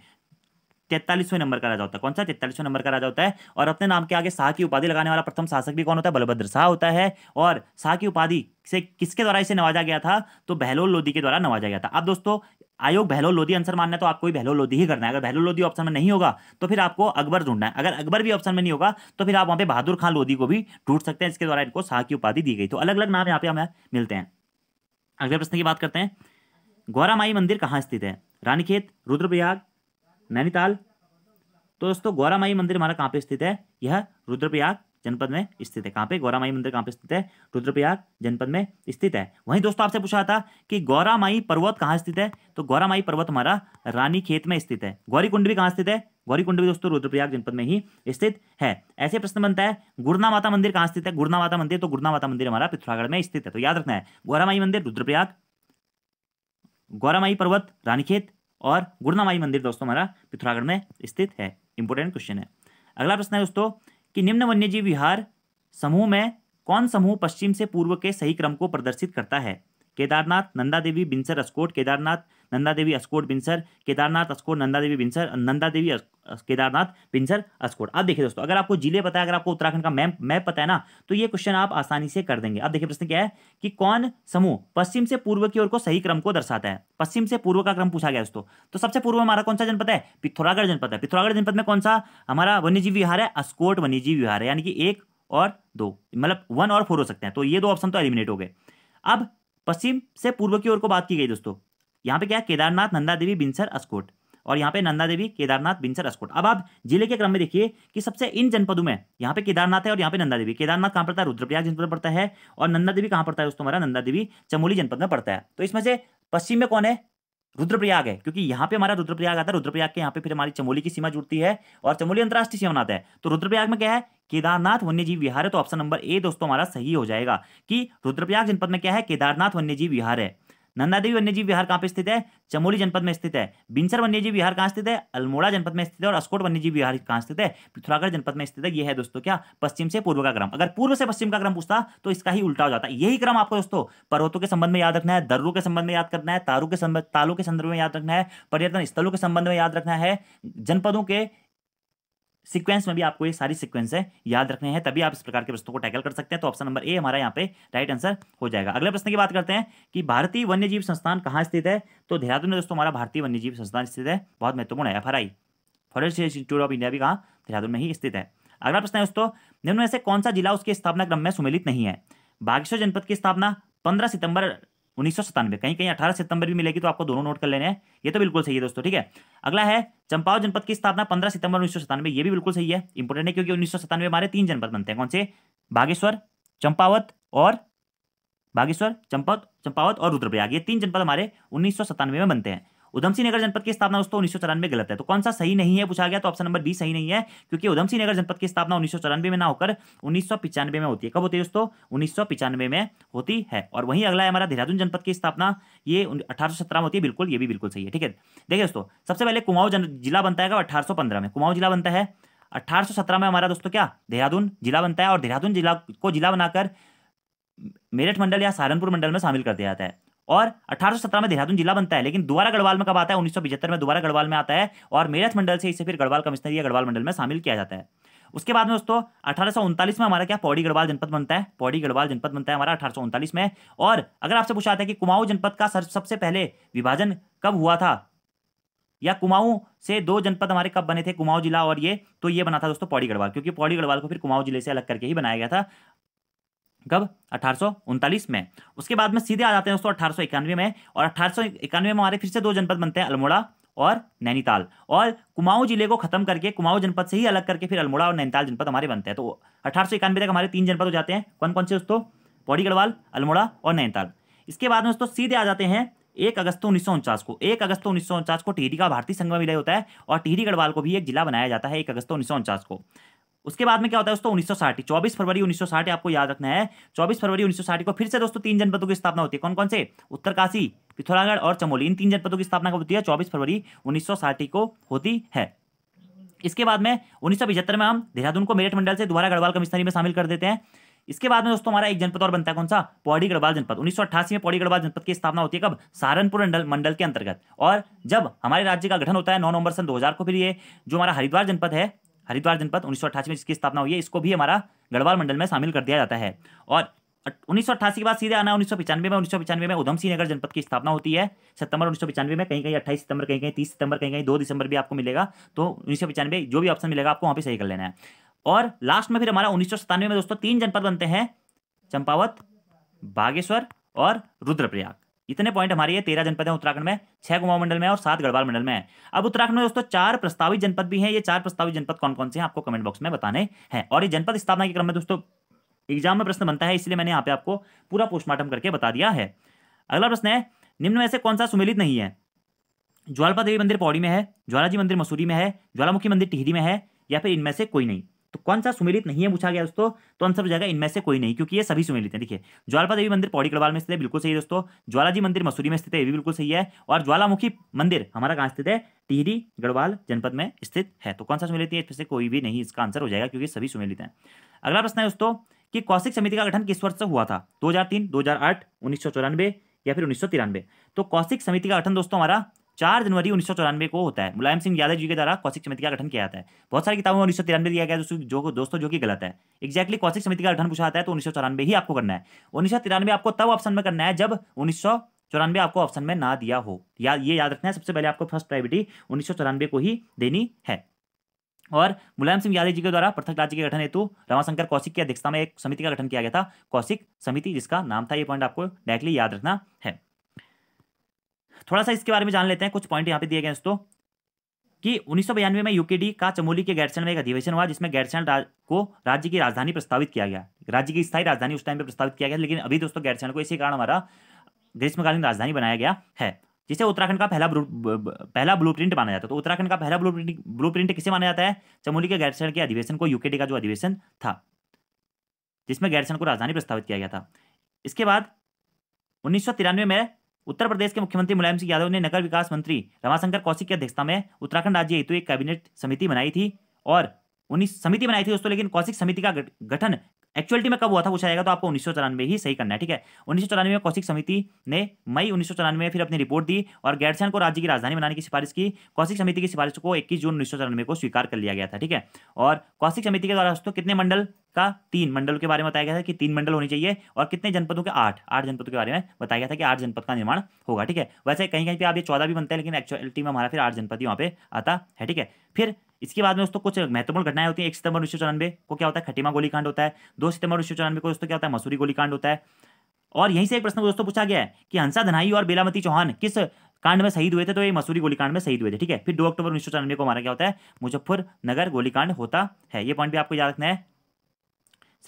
तैतालीसवें नंबर का राजा होता है कौन सा तैतालीसवें नंबर का राजा होता है और अपने नाम के आगे शाह की उपाधि लगाने वाला प्रथम शासक भी कौन होता है बलभद्र शाह होता है और शाह की उपाधि से किसके द्वारा इसे नवाजा गया था तो बहलोल लोधी के द्वारा नवाजा गया था अब दोस्तों आयोग बहलोल लोधी आंसर मानना है तो आपको बहलोल लोधी ही करना है अगर बहलोल लोधी ऑप्शन में नहीं होगा तो फिर आपको अकबर ढूंढना है अगर अकबर भी ऑप्शन में नहीं होगा तो फिर आप वहां पर बहादुर खान लोधी को भी ढूंढ सकते हैं इसके द्वारा इनको शाह की उपाधि दी गई तो अलग अलग नाम यहाँ पे हमें मिलते हैं अगले प्रश्न की बात करते हैं गौरामाई मंदिर कहाँ स्थित है रानीखेत रुद्रप्रयाग नैनीताल तो दोस्तों गौरामाई मंदिर हमारा कहाँ पे स्थित है यह रुद्रप्रयाग जनपद में स्थित है कहाँ पे गौरा माई मंदिर कहाँ पे स्थित है रुद्रप्रयाग जनपद में स्थित है वहीं दोस्तों आपसे पूछा था कि गौरामाई पर्वत कहाँ स्थित है तो गौरा माई पर्वत हमारा रानीखेत में स्थित है गौरी कुंड भी कहाँ स्थित है गौरी कुंड भी दोस्तों रुद्रप्रयाग जनपद में ही स्थित है ऐसे प्रश्न बनता है गुरना माता मंदिर कहाँ स्थित है गुरना माता मंदिर तो गुड़ना माता मंदिर हमारा पिथौरागढ़ में स्थित है तो याद रखना है गौरामाई मंदिर रुद्रप्रयाग गौरामाई पर्वत रानीखेत और गुरनामाई मंदिर दोस्तों हमारा पिथौरागढ़ में स्थित है इंपॉर्टेंट क्वेश्चन है अगला प्रश्न है दोस्तों कि निम्न वन्यजीव विहार समूह में कौन समूह पश्चिम से पूर्व के सही क्रम को प्रदर्शित करता है केदारनाथ नंदा देवी बिंसर अस्कोट केदारनाथ नंदा देवी अस्कोट बिंसर केदारनाथ अस्कोट नंदा देवी बिंसर नंदा देवी केदारनाथ पिंसर अस्कोट अब देखिए दोस्तों अगर आपको जिले पता है अगर आपको उत्तराखंड का मैप मैप पता है ना तो ये क्वेश्चन आप आसानी से कर देंगे अब देखिए प्रश्न क्या है कि कौन समूह पश्चिम से पूर्व की ओर को सही क्रम को दर्शाता है पश्चिम से पूर्व का क्रम पूछा गया दोस्तों तो सबसे पूर्व हमारा कौन सा जनपद है पिथौरागढ़ जनपद है पिथौरागढ़ जनपद में कौन सा हमारा वन्यजीव विहार है अस्कोट वन्यजीव विहार है यानी कि एक और दो मतलब वन और फोर हो सकते हैं तो ये दो ऑप्शन तो एलिमिनेट हो गए अब पश्चिम से पूर्व की ओर को बात की गई दोस्तों यहाँ पे क्या है केदारनाथ नंदा देवी बिंसर अस्कोट और यहाँ पे नंदा देवी केदारनाथ बिंसर अस्कोट अब आप जिले के क्रम में देखिए कि सबसे इन जनपदों में यहाँ पे केदारनाथ है और यहाँ पे नंदा देवी केदारनाथ कहाँ पड़ता है रुद्रप्रयाग जनपद में पड़ता है और नंदा देवी कहाँ पड़ता है दोस्तों हमारा नंदा देवी चमोली जनपद में पड़ता है तो इसमें से पश्चिम में कौन है रुद्रप्रयाग है क्योंकि यहाँ पे हमारा रुद्रप्रयाग आता है रुद्रप्रयाग के यहाँ पे फिर हमारी चमोली की सीमा जुड़ती है और चमोली अंतर्राष्ट्रीय सीमा बनाता है तो रुद्रप्रयाग में क्या है केदारनाथ वन्यजीव विहार है तो ऑप्शन नंबर ए दोस्तों हमारा सही हो जाएगा कि रुद्रप्रयाग जनपद में क्या है केदारनाथ वन्यजीव विहार है नंदा देवी वन्यजीव विहार कहाँ पे स्थित है चमोली जनपद में स्थित है बिंसर वन्यजीव विहार कहाँ स्थित है अल्मोड़ा जनपद में स्थित है और अस्कोट वन्यजीव विहार कहाँ स्थित है पिथौरागढ़ जनपद में स्थित है यह है दोस्तों क्या पश्चिम से पूर्व का क्रम अगर पूर्व से पश्चिम का क्रम पूछता तो इसका ही उल्टा हो जाता है यही क्रम आपको दोस्तों पर्वतों के संबंध में याद रखना है दर्रों के संबंध में याद करना है तारों के संबंध तालों के संदर्भ में याद रखना है पर्यटन स्थलों के संबंध में याद रखना है जनपदों के सीक्वेंस में भी आपको ये सारी सीक्वेंस है याद रखने हैं तभी आप इस प्रकार के प्रश्नों को टैकल कर सकते हैं तो ऑप्शन नंबर ए हमारा यहाँ पे राइट आंसर हो जाएगा अगले प्रश्न की बात करते हैं कि भारतीय वन्यजीव संस्थान कहाँ स्थित है तो देहरादून में दोस्तों हमारा भारतीय वन्यजीव संस्थान स्थित है बहुत महत्वपूर्ण है F forest institute of India भी कहाँ देहरादून में ही स्थित है अगला प्रश्न है दोस्तों निम्न में से कौन सा जिला उसके स्थापना क्रम में सुमिलित नहीं है बागेश्वर जनपद की स्थापना पंद्रह सितंबर उन्नीस सौ सतानवे कहीं कहीं अठारह सितंबर भी मिलेगी तो आपको दोनों नोट कर लेने हैं ये तो बिल्कुल सही है दोस्तों ठीक है अगला है चंपाव जनपद की स्थापना पंद्रह सितंबर उन्नीस सौ सतानवे ये भी बिल्कुल सही है इंपोर्टेंट है क्योंकि उन्नीस सौ सतानवे हमारे तीन जनपद बनते हैं कौन से बागेश्वर चंपावत और बागेश्वर चंपावत चंपावत और रुद्रप्रयाग ये तीन जनपद हमारे उन्नीस में बनते हैं उधम सिंह नगर जनपद की स्थापना दोस्तों उन्नीस में गलत है तो कौन सा सही नहीं है पूछा गया तो ऑप्शन नंबर बी सही नहीं है क्योंकि उधम सिंह नगर जनपद की स्थापना उन्नीस में ना होकर उन्नीस में होती है कब होती है दोस्तों उन्नीस में होती है और वहीं अगला है हमारा देहरादून जनपद की स्थापना ये अठारह में होती है बिल्कुल ये भी बिल्कुल सही है ठीक है देखिए दोस्तों सबसे पहले कुमाऊं जिला बनता है अठारह में कुमाऊं जिला बनता है 1817 में हमारा दोस्तों क्या देहरादून जिला बनता है और देहरादून जिला को जिला बनाकर मेरठ मंडल या सहारनपुर मंडल में शामिल कर दिया जाता है और अठारह में देहरादून जिला बनता है लेकिन दोबारा गढ़वाल में कब आता है उन्नीस में दोबारा गढ़वाल में आता है और मेरठ मंडल से इसे फिर गढ़वाल कमिश्नर या गढ़वाल मंडल में शामिल किया जाता है उसके बाद में दोस्तों अठारह में हमारा क्या पौड़ी गढ़वाल जनपद बनता है पौड़ी गढ़वाल जनपद बनता है हमारा अठारह में और अगर आपसे पूछा जाता है कि कुमाऊं जनपद का सबसे पहले विभाजन कब हुआ था या कुमाऊं से दो जनपद हमारे कब बने थे कुमाऊं जिला और ये तो ये बना था दोस्तों पौड़ी गढ़वाल क्योंकि पौड़ी गढ़वाल को फिर कुमाऊं जिले से अलग करके ही बनाया गया था कब अठारह में उसके बाद में सीधे आ जाते हैं दोस्तों अठारह में और अठारह में हमारे फिर से दो जनपद बनते हैं अल्मोड़ा और नैनीताल और कुमाऊं जिले को खत्म करके कुमाऊं जनपद से ही अलग करके फिर अल्मोड़ा और नैनीताल जनपद हमारे बनते हैं तो अठारह तक हमारे तीन जनपद हो जाते हैं कौन कौन से दोस्तों पौड़ी गढ़वाल अल्मोड़ा और नैनीताल इसके बाद में दोस्तों सीधे आ जाते हैं एक अगस्त उन्नीस को एक अगस्त उन्नीस को टिहरी का भारतीय संघ में विलय होता है और टिहरी गढ़वाल को भी एक जिला बनाया जाता है एक अगस्त उन्नीस को उसके बाद में क्या होता है दोस्तों उन्नीस सौ साठ चौबीस फरवरी उन्नीस सौ साठ आपको याद रखना है चौबीस फरवरी उन्नीस सौ साठ को फिर से दोस्तों तीन जनपदों की स्थापना होती है कौन कौन से उत्तरकाशी पिथौरागढ़ और चमोली इन तीन जनपदों की स्थापना होती है चौबीस फरवरी उन्नीस सौ साठ को होती है इसके बाद में उन्नीस में हम देहरादून को मेरठ मंडल से दोबारा गढ़वाल कमिश्नरी में शामिल कर देते हैं इसके बाद में दोस्तों हमारा एक जनपद और बनता है कौन सा पौड़ी गढ़वाल जनपद उन्नीस में पौड़ी गढ़वाल जनपद की स्थापना होती है कब सहारनपुर मंडल के अंतर्गत और जब हमारे राज्य का गठन होता है नौ नवंबर सन 2000 को फिर ये जो हमारा हरिद्वार जनपद है हरिद्वार जनपद उन्नीस में जिसकी स्थापना हुई है इसको भी हमारा गढ़वाल मंडल में शामिल कर दिया जाता है और उन्नीस के बाद सीधे आना उन्नीस में उन्नीस में उधम सिंह नगर जनपद की स्थापना होती है सितंबर उन्नीस में कहीं कहीं अट्ठाईस सितंबर कहीं कहीं तीस सितंबर कहीं कहीं दो दिसंबर भी आपको मिलेगा तो उन्नीस जो भी ऑप्शन मिलेगा आपको वहाँ पर सही कर लेना है और लास्ट में फिर हमारा उन्नीस में दोस्तों तीन जनपद बनते हैं चंपावत बागेश्वर और रुद्रप्रयाग इतने पॉइंट हमारे तेरह जनपद हैं उत्तराखंड में छह कुमा मंडल में और सात गढ़वाल मंडल में है अब उत्तराखंड में दोस्तों चार प्रस्तावित जनपद भी हैं ये चार प्रस्तावित जनपद कौन कौन से हैं आपको कमेंट बॉक्स में बताने हैं और ये जनपद स्थापना के क्रम में दोस्तों एग्जाम में प्रश्न बनता है इसलिए मैंने यहाँ पे आपको पूरा पोस्टमार्टम करके बता दिया है अगला प्रश्न है निम्न में से कौन सा सुमेलित नहीं है ज्वालपा देवी मंदिर पौड़ी में है ज्वालाजी मंदिर मसूरी में है ज्वालामुखी मंदिर टिहरी में है या फिर इनमें से कोई नहीं तो कौन सा सुमेलित नहीं है पूछा गया दोस्तों तो आंसर हो जाएगा इनमें से कोई नहीं क्योंकि ये सभी सुमेलित है देखिए ज्वालपा देवी मंदिर पौड़ी गढ़वाल में स्थित है बिल्कुल सही दोस्तों ज्वालाजी मंदिर मसूरी में स्थित है ये भी बिल्कुल सही है और ज्वालामुखी मंदिर हमारा कहाँ स्थित है टिहरी गढ़वाल जनपद में स्थित है तो कौन सा सुमेलित है इसमें कोई भी नहीं इसका आंसर हो जाएगा क्योंकि सभी सुमेलित हैं अगला प्रश्न है दोस्तों कि कौशिक समिति का गठन किस वर्ष से हुआ था दो हजार तीन या फिर उन्नीस तो कौशिक समिति का गठन दोस्तों हमारा चार जनवरी उन्नीस को होता है मुलायम सिंह यादव जी के द्वारा कौशिक समिति का गठन किया जाता है बहुत सारी किताबों में उन्नीस दिया गया है जो दोस्तों जो कि गलत है एक्जैक्टली कौशिक समिति का गठन पूछा जाता है तो उन्नीस ही आपको करना है उन्नीस आपको तब ऑप्शन में करना है जब उन्नीस चौरानवे आपको ऑप्शन में ना दिया हो या ये याद रखना है सबसे पहले आपको फर्स्ट प्रायोरिटी उन्नीस को ही देनी है और मुलायम सिंह यादव जी के द्वारा पृथक राज्य के गठन हेतु रमाशंकर कौशिक की अध्यक्षता में एक समिति का गठन किया गया था कौशिक समिति जिसका नाम था ये पॉइंट आपको डायरेक्टली याद रखना है थोड़ा सा इसके बारे में जान लेते हैं कुछ पॉइंट यहाँ पे दिए गए दोस्तों कि उन्नीस में यूकेडी का चमोली के गैरसैंण में एक अधिवेशन हुआ जिसमें गैरसैंण राज, को राज्य की राजधानी प्रस्तावित किया गया राज्य की स्थायी राजधानी उस टाइम पर प्रस्तावित किया गया लेकिन अभी दोस्तों गैरसैंण को इसी कारण हमारा ग्रीष्मकालीन राजधानी बनाया गया है जिसे उत्तराखंड का पहला पहला प्रिंट माना जाता है तो उत्तराखंड का पहला ब्लू प्रिंट किसे माना जाता है चमोली के गैरसैंड के अधिवेशन को यूकेडी का जो अधिवेशन था जिसमें गैरसैंड को राजधानी प्रस्तावित किया गया था इसके बाद उन्नीस में उत्तर प्रदेश के मुख्यमंत्री मुलायम सिंह यादव ने नगर विकास मंत्री रमाशंकर कौशिक की अध्यक्षता में उत्तराखंड राज्य हेतु एक कैबिनेट समिति बनाई थी और उन्नीस समिति बनाई थी दोस्तों लेकिन कौशिक समिति का गठन एक्चुअलिटी में कब हुआ था पूछा जाएगा तो आपको उन्नीस ही सही करना है ठीक है उन्नीस में कौशिक समिति ने मई उन्नीस में फिर अपनी रिपोर्ट दी और गैरसैन को राज्य की राजधानी बनाने की सिफारिश की कौशिक समिति की सिफारिश को इक्कीस जून उन्नीस को स्वीकार कर लिया गया था ठीक है और कौशिक समिति के द्वारा दोस्तों कितने मंडल का तीन मंडल के बारे में बताया गया था कि तीन मंडल होनी चाहिए और कितने जनपदों के आठ आठ जनपदों के बारे में बताया गया था कि आठ जनपद का निर्माण होगा ठीक है वैसे कहीं कहीं पे आप ये चौदह भी बनते हैं लेकिन एक्चुअलिटी में हमारा फिर आठ जनपद ही वहाँ पे आता है ठीक है फिर इसके बाद में दोस्तों कुछ महत्वपूर्ण घटनाएं होती है एक सितंबर उन्नीस को क्या होता है खटीमा गोलीकांड होता है दो सितंबर उन्नीस को दोस्तों क्या होता है मसूरी गोलीकांड होता है और यहीं से एक प्रश्न दोस्तों पूछा गया है कि हंसा धनाई और बेलामती चौहान किस कांड में शहीद हुए थे तो ये मसूरी गोलीकांड में शहीद हुए थे ठीक है फिर दो अक्टूबर उन्नीस को हमारा क्या होता है मुजफ्फरनगर गोलीकांड होता है ये पॉइंट भी आपको याद रखना है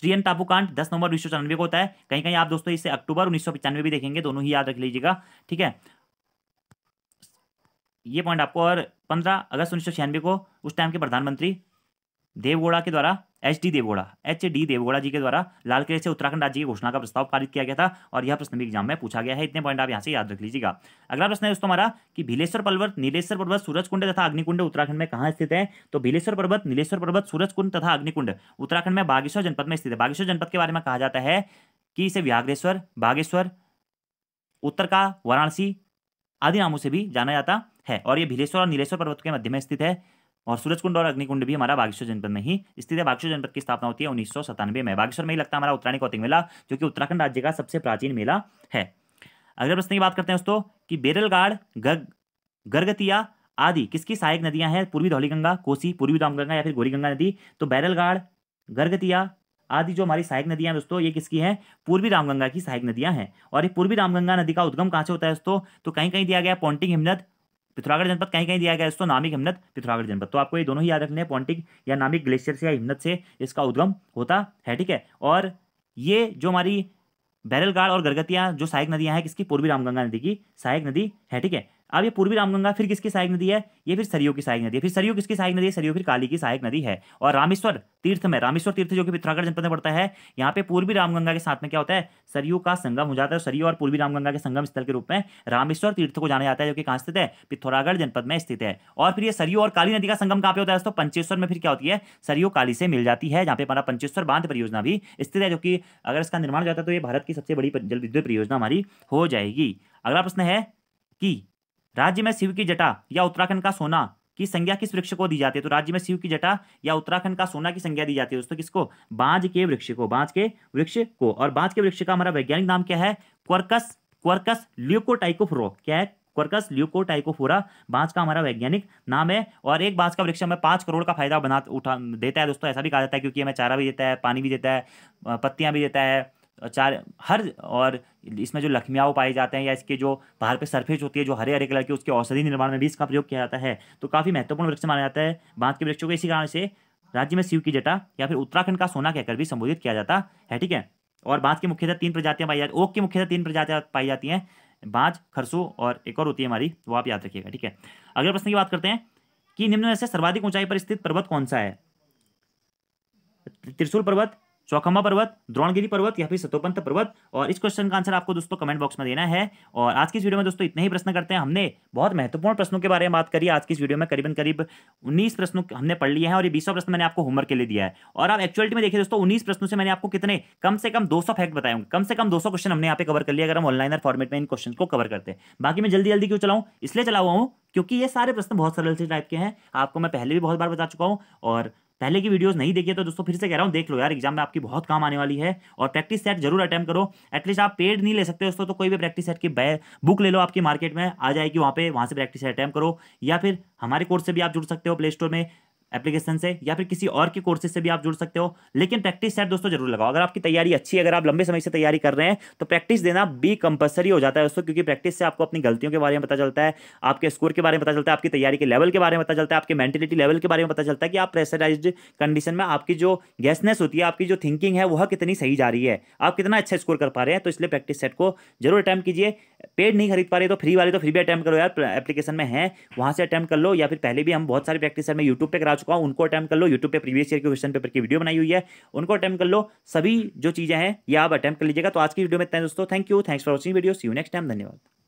श्रीयन टापू कांड दस नवंबर उन्नीस सौ को होता है कहीं कहीं आप दोस्तों इसे अक्टूबर उन्नीस भी देखेंगे दोनों ही याद रख लीजिएगा ठीक है ये पॉइंट आपको और पंद्रह अगस्त उन्नीस को उस टाइम के प्रधानमंत्री देवगोड़ा के द्वारा H D Deve Gowda H D Deve Gowda ji के द्वारा लाल किले से उत्तराखंड राज्य की घोषणा का प्रस्ताव पारित किया गया था और यह प्रश्न भी एग्जाम में पूछा गया है इतने पॉइंट आप यहाँ से याद रख लीजिएगा अगला प्रश्न है दोस्तों हमारा कि भीलेश्वर पर्वत नीलेश्वर पर्वत सूरज कुंड तथा अग्निकुंड उत्तराखंड में कहाँ स्थित है तो भीलेश्वर पर्वत नीलेश्वर पर्वत सूरजकुंड तथा अग्निकुंड उत्तराखंड में बागेश्वर जनपद में स्थित है बागेश्वर जनपद के बारे में कहा जाता है कि इसे व्याघ्रेश्वर बागेश्वर उत्तर का वाराणसी आदि नामों से भी जाना जाता है और ये भीलेश्वर और नीलेश्वर पर्वत के मध्य में स्थित है और सूरज कुंड और अग्निकुंड भी हमारा बागेश्वर जनपद में ही स्थित है बागेश्वर जनपद की स्थापना होती है उन्नीस में बागेश्वर में ही लगता है हमारा उत्तराणी कौतिक मेला जो कि उत्तराखंड राज्य का सबसे प्राचीन मेला है अगले प्रश्न की बात करते हैं दोस्तों की बेरलगाड़ गर्गतिया आदि किसकी सहायक नदियां हैं पूर्वी धौलीगंगा कोसी पूर्वी रामगंगा या फिर गोरीगंगा नदी तो बैरलगाड़ गर्गतिया आदि जो हमारी सहायक नदियां दोस्तों ये किसकी हैं पूर्वी रामगंगा की सहायक नदियां हैं और ये पूर्वी रामगंगा नदी का उद्गम कहाँ से होता है दोस्तों तो कहीं कहीं दिया गया पॉन्टिंग हिमनद पिथौरागढ़ जनपद कहीं कहीं दिया गया दोस्तों नामिक हिमनत पिथौरागढ़ जनपद तो आपको ये दोनों ही याद रखने हैं पॉन्टिक या नामिक ग्लेशियर से या हिमनत से इसका उद्गम होता है ठीक है और ये जो हमारी बैरलगाड़ और गरगतियाँ जो सहायक नदियाँ हैं किसकी पूर्वी रामगंगा नदी की सहायक नदी है ठीक है अब ये पूर्वी रामगंगा फिर किसकी सहायक नदी है ये फिर सरयू की सहायक नदी है फिर सरयू किसकी सहायक नदी है सरयू फिर काली की सहायक नदी है और रामेश्वर तीर्थ में रामेश्वर तीर्थ जो कि पिथौरागढ़ जनपद में पड़ता है यहाँ पे पूर्वी रामगंगा के साथ में क्या होता है सरयू का संगम हो जाता है सरयू और पूर्वी रामगंगा के संगम स्थल के रूप में रामेश्वर तीर्थ को जाना जाता है जो कि कहाँ स्थित है पिथौरागढ़ जनपद में स्थित है और फिर ये सरयू और काली नदी का संगम कहाँ पे होता है दोस्तों पंचेश्वर में फिर क्या होती है सरयू काली से मिल जाती है जहाँ पे हमारा पंचेश्वर बांध परियोजना भी स्थित है जो कि अगर इसका निर्माण हो जाता है तो ये भारत की सबसे बड़ी जल विद्युत परियोजना हमारी हो जाएगी अगला प्रश्न है कि राज्य में शिव की जटा या उत्तराखंड का सोना की संज्ञा किस वृक्ष को दी जाती है तो राज्य में शिव की जटा या उत्तराखंड का सोना की संज्ञा दी जाती है दोस्तों किसको बांझ के वृक्ष को बांझ के वृक्ष को और बांझ के वृक्ष का हमारा वैज्ञानिक नाम क्या है क्वर्कस क्वर्कस ल्यूकोटाइकोफ्रो क्या है क्वर्कस ल्यूकोटाइकोफोरा बांस का हमारा वैज्ञानिक नाम है और एक बांस का वृक्ष हमें पाँच करोड़ का फायदा बना उठा देता है दोस्तों ऐसा भी कहा जाता है क्योंकि हमें चारा भी देता है पानी भी देता है पत्तियाँ भी देता है चार हर और इसमें जो लखमियाओं पाए जाते हैं या इसके जो बाहर पे सरफेस होती है जो हरे हरे कलर की उसके औषधि निर्माण में भी इसका प्रयोग किया जाता है तो काफ़ी महत्वपूर्ण वृक्ष माना जाता है बांध के वृक्षों को इसी कारण से राज्य में शिव की जटा या फिर उत्तराखंड का सोना कहकर भी संबोधित किया जाता है ठीक है और बांध की मुख्यतः तीन प्रजातियाँ पाई जाती ओक की मुख्यतः तीन प्रजातियाँ पाई जाती हैं बांझ खरसू और एक और होती है हमारी वो आप याद रखिएगा ठीक है अगले प्रश्न की बात करते हैं कि निम्न में से सर्वाधिक ऊंचाई पर स्थित पर्वत कौन सा है त्रिशूल पर्वत चौखम्बा पर्वत द्रोणगिरी पर्वत या फिर सतोपंत पर्वत और इस क्वेश्चन का आंसर आपको दोस्तों कमेंट बॉक्स में देना है और आज की इस वीडियो में दोस्तों इतने ही प्रश्न करते हैं हमने बहुत महत्वपूर्ण प्रश्नों के बारे में बात करी आज की इस वीडियो में करीबन करीब उन्नीस प्रश्नों हमने पढ़ लिए हैं और ये बीसों प्रश्न मैंने आपको होमवर्क के लिए दिया है और आप एक्चुअलिटी में देखिए दोस्तों उन्नीस प्रश्नों से मैंने आपको कितने कम से कम दो फैक्ट बताए कम से कम दो क्वेश्चन हमने यहाँ पे कवर कर लिया अगर हम ऑनलाइन फॉर्मेट में इन क्वेश्चन को कवर करते हैं बाकी मैं जल्दी जल्दी क्यों चलाऊँ इसलिए चला हुआ हूँ क्योंकि ये सारे प्रश्न बहुत सरल से टाइप के हैं आपको मैं पहले भी बहुत बार बता चुका हूँ और पहले की वीडियोस नहीं देखिए तो दोस्तों फिर से कह रहा हूँ देख लो यार एग्जाम में आपकी बहुत काम आने वाली है और प्रैक्टिस सेट जरूर अटैम्प करो एटलीस्ट आप पेड नहीं ले सकते दोस्तों तो कोई भी प्रैक्टिस सेट की बुक ले लो आपकी मार्केट में आ जाएगी वहाँ पे वहाँ से प्रैक्टिस सेट अटैम्प करो या फिर हमारे कोर्स से भी आप जुड़ सकते हो प्ले स्टोर में एप्लीकेशन से या फिर किसी और के कोर्सेज से भी आप जुड़ सकते हो लेकिन प्रैक्टिस सेट दोस्तों जरूर लगाओ अगर आपकी तैयारी अच्छी है अगर आप लंबे समय से तैयारी कर रहे हैं तो प्रैक्टिस देना भी कंपलसरी हो जाता है दोस्तों क्योंकि प्रैक्टिस से आपको अपनी गलतियों के बारे में पता चलता है आपके स्कोर के बारे में पता चलता है आपकी तैयारी के लेवल के बारे में पता चलता है आपके मेंटेलिटी लेवल के बारे में पता चलता है कि आप प्रेशराइज कंडीशन में आपकी जो गैसनेस होती है आपकी जो थिंकिंग है वह कितनी सही जा रही है आप कितना अच्छा स्कोर कर पा रहे हैं तो इसलिए प्रैक्टिस सेट को जरूर अटैम्प्ट कीजिए पेड नहीं खरीद पा रहे तो फ्री वाले तो फ्री भी अटैम्प्ट करो यार एप्लीकेशन में है वहाँ से अटैम्प्ट कर लो या फिर पहले भी हम बहुत सारे प्रैक्टिस सेट में यूट्यूब पर करा चुका हूँ उनको अटैम्प कर लो यूट्यूब पे प्रीवियस ईयर के क्वेश्चन पेपर की वीडियो बनाई हुई है उनको अटैम्प कर लो सभी जो चीज़ें हैं ये आप अटैम्प कर लीजिएगा तो आज की वीडियो में इतना दोस्तों thank you thanks for watching video see you next time धन्यवाद